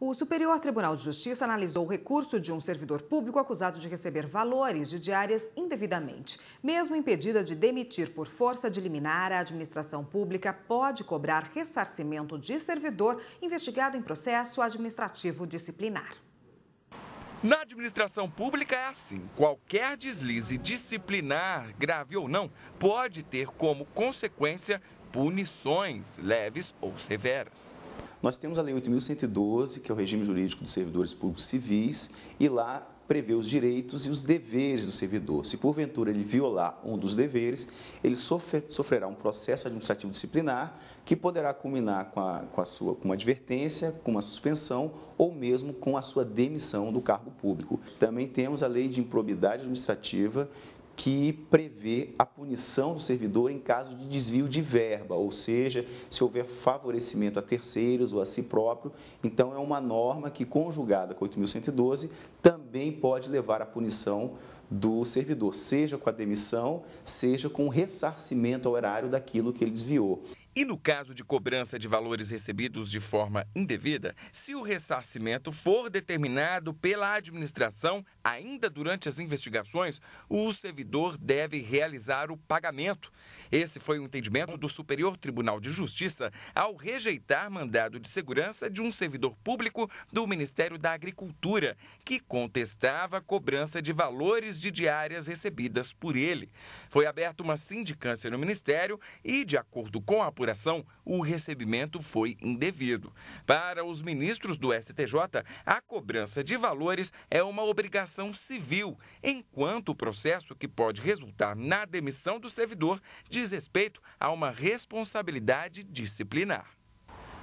O Superior Tribunal de Justiça analisou o recurso de um servidor público acusado de receber valores de diárias indevidamente. Mesmo impedida de demitir por força de liminar, a administração pública pode cobrar ressarcimento de servidor investigado em processo administrativo disciplinar. Na administração pública é assim: qualquer deslize disciplinar, grave ou não, pode ter como consequência punições leves ou severas. Nós temos a Lei 8.112, que é o regime jurídico dos servidores públicos civis, e lá prevê os direitos e os deveres do servidor. Se porventura ele violar um dos deveres, ele sofrerá um processo administrativo disciplinar que poderá culminar com, a, com a sua, com uma advertência, com uma suspensão ou mesmo com a sua demissão do cargo público. Também temos a lei de improbidade administrativa que prevê a punição do servidor em caso de desvio de verba, ou seja, se houver favorecimento a terceiros ou a si próprio. Então, é uma norma que, conjugada com 8.112, também pode levar à punição do servidor, seja com a demissão, seja com o ressarcimento ao erário daquilo que ele desviou. E no caso de cobrança de valores recebidos de forma indevida, se o ressarcimento for determinado pela administração, ainda durante as investigações, o servidor deve realizar o pagamento. Esse foi o entendimento do Superior Tribunal de Justiça ao rejeitar mandado de segurança de um servidor público do Ministério da Agricultura, que contestava a cobrança de valores de diárias recebidas por ele. Foi aberta uma sindicância no Ministério e, de acordo com a apuração, o recebimento foi indevido. Para os ministros do STJ, a cobrança de valores é uma obrigação civil, enquanto o processo que pode resultar na demissão do servidor diz respeito a uma responsabilidade disciplinar.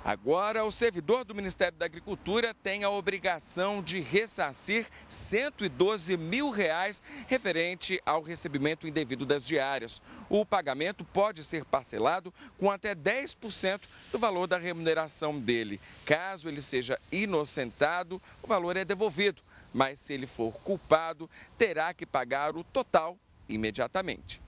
Agora, o servidor do Ministério da Agricultura tem a obrigação de ressarcir 112 mil reais referente ao recebimento indevido das diárias. O pagamento pode ser parcelado com até 10% do valor da remuneração dele. Caso ele seja inocentado, o valor é devolvido, mas se ele for culpado, terá que pagar o total imediatamente.